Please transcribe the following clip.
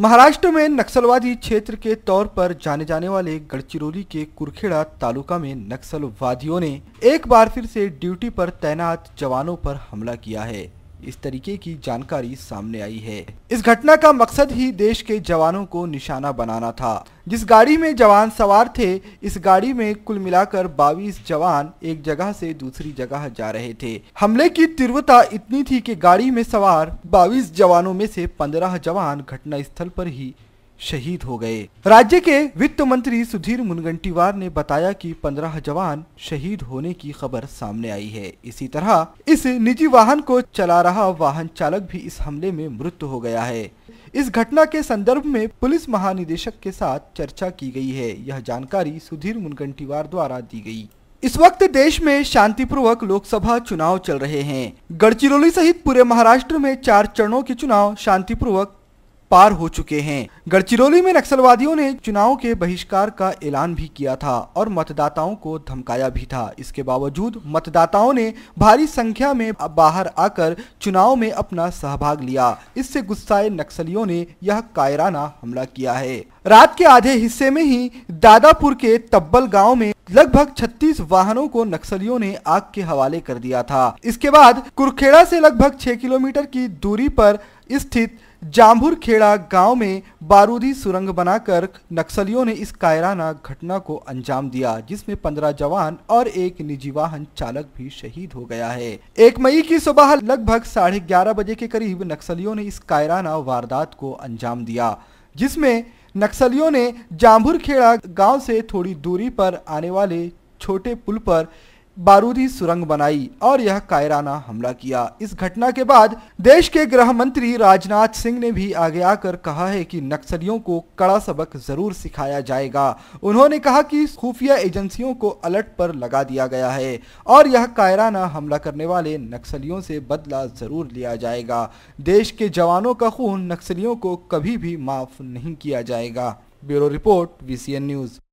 महाराष्ट्र में नक्सलवादी क्षेत्र के तौर पर जाने जाने वाले गढ़चिरौली के कुरखेड़ा तालुका में नक्सलवादियों ने एक बार फिर से ड्यूटी पर तैनात जवानों पर हमला किया है इस तरीके की जानकारी सामने आई है इस घटना का मकसद ही देश के जवानों को निशाना बनाना था जिस गाड़ी में जवान सवार थे इस गाड़ी में कुल मिलाकर 22 जवान एक जगह से दूसरी जगह जा रहे थे हमले की तीव्रता इतनी थी कि गाड़ी में सवार 22 जवानों में से 15 जवान घटना स्थल पर ही शहीद हो गए राज्य के वित्त मंत्री सुधीर मुनगंटीवार ने बताया कि पंद्रह जवान शहीद होने की खबर सामने आई है इसी तरह इस निजी वाहन को चला रहा वाहन चालक भी इस हमले में मृत हो गया है इस घटना के संदर्भ में पुलिस महानिदेशक के साथ चर्चा की गई है यह जानकारी सुधीर मुनगंटीवार द्वारा दी गयी इस वक्त देश में शांतिपूर्वक लोकसभा चुनाव चल रहे हैं गढ़चिरौली सहित पूरे महाराष्ट्र में चार चरणों के चुनाव शांतिपूर्वक पार हो चुके हैं गढ़चिरौली में नक्सलवादियों ने चुनाव के बहिष्कार का ऐलान भी किया था और मतदाताओं को धमकाया भी था इसके बावजूद मतदाताओं ने भारी संख्या में बाहर आकर चुनाव में अपना सहभाग लिया इससे गुस्साए नक्सलियों ने यह कायराना हमला किया है रात के आधे हिस्से में ही दादापुर के तब्बल गांव में लगभग 36 वाहनों को नक्सलियों ने आग के हवाले कर दिया था इसके बाद कुरखेड़ा से लगभग 6 किलोमीटर की दूरी पर स्थित जाम्भुरखेड़ा गांव में बारूदी सुरंग बनाकर नक्सलियों ने इस कायराना घटना को अंजाम दिया जिसमें पंद्रह जवान और एक निजी वाहन चालक भी शहीद हो गया है एक मई की सुबह लगभग साढ़े ग्यारह बजे के करीब नक्सलियों ने इस कायराना वारदात को अंजाम दिया जिसमें नक्सलियों ने जाम्भुरखेड़ा गांव से थोड़ी दूरी पर आने वाले छोटे पुल पर बारूदी सुरंग बनाई और यह कायराना हमला किया इस घटना के बाद देश के गृह मंत्री राजनाथ सिंह ने भी आगे आकर कहा है कि नक्सलियों को कड़ा सबक जरूर सिखाया जाएगा उन्होंने कहा कि खुफिया एजेंसियों को अलर्ट पर लगा दिया गया है और यह कायराना हमला करने वाले नक्सलियों से बदला जरूर लिया जाएगा देश के जवानों का खून नक्सलियों को कभी भी माफ नहीं किया जाएगा ब्यूरो रिपोर्ट वी न्यूज़